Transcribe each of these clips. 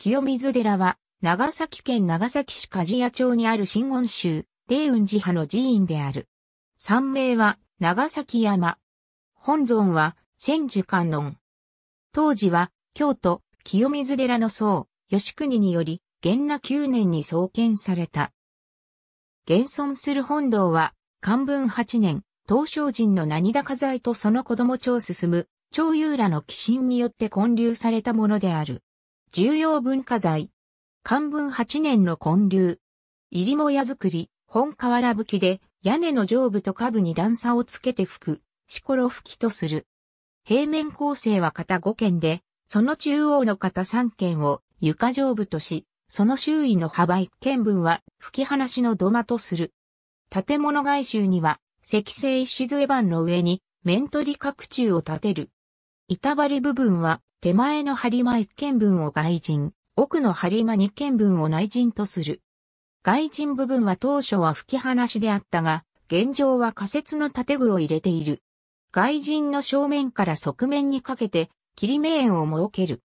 清水寺は、長崎県長崎市梶谷町にある新温州、霊雲寺派の寺院である。三名は、長崎山。本尊は、千手観音。当時は、京都、清水寺の僧、吉国により、元那九年に創建された。現存する本堂は、漢文八年、東照神の何高財とその子供町進む、長遊らの寄進によって建立されたものである。重要文化財。漢文8年の建立。入母屋造り、本瓦吹きで、屋根の上部と下部に段差をつけて吹く、しころ吹きとする。平面構成は型5件で、その中央の型3件を床上部とし、その周囲の幅1件分は吹き放しの土間とする。建物外周には、石製石杖板の上に、面取り角柱を立てる。板張り部分は手前の張間一見分を外人、奥の張り間二見分を内人とする。外人部分は当初は吹き放しであったが、現状は仮設の建具を入れている。外人の正面から側面にかけて、切り縁を設ける。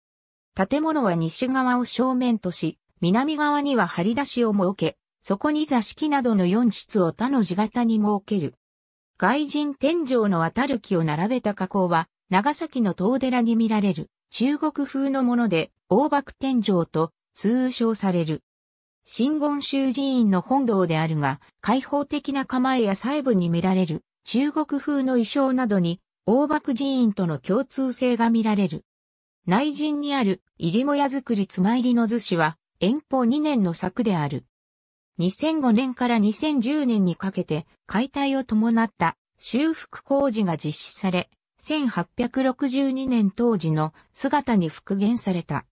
建物は西側を正面とし、南側には張り出しを設け、そこに座敷などの4室を他の字型に設ける。外人天井の渡る木を並べた加工は、長崎の遠寺に見られる中国風のもので、大幕天井と通称される。新言宗寺院の本堂であるが、開放的な構えや細部に見られる中国風の衣装などに、大幕寺院との共通性が見られる。内陣にある入りもや作り妻入りの図紙は、遠方2年の作である。2005年から2010年にかけて解体を伴った修復工事が実施され、1862年当時の姿に復元された。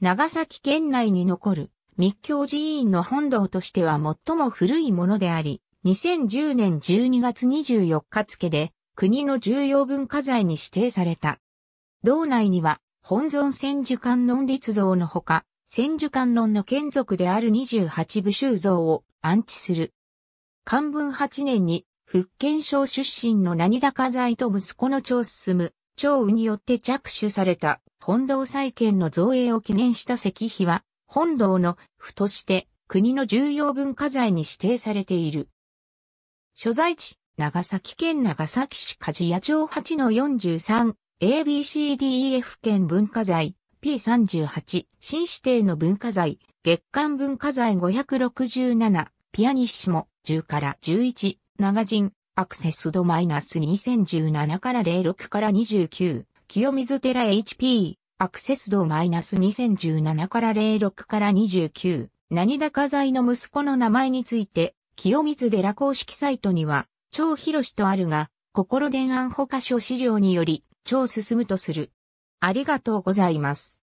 長崎県内に残る密教寺院の本堂としては最も古いものであり、2010年12月24日付で国の重要文化財に指定された。道内には本尊千手観音立像のほか、千手観音の眷属である28部衆像を安置する。漢文8年に福建省出身の何高財と息子の長進、長雨によって着手された本堂再建の造営を記念した石碑は、本堂の府として国の重要文化財に指定されている。所在地、長崎県長崎市梶谷町8の 43ABCDEF 県文化財 P38 新指定の文化財月間文化財567ピアニッシモ10から11長人、アクセス度マイナス2017から06から29、清水寺 HP、アクセス度マイナス2017から06から29、何だか。財の息子の名前について、清水寺公式サイトには、超広しとあるが、心電案保箇所資料により、超進むとする。ありがとうございます。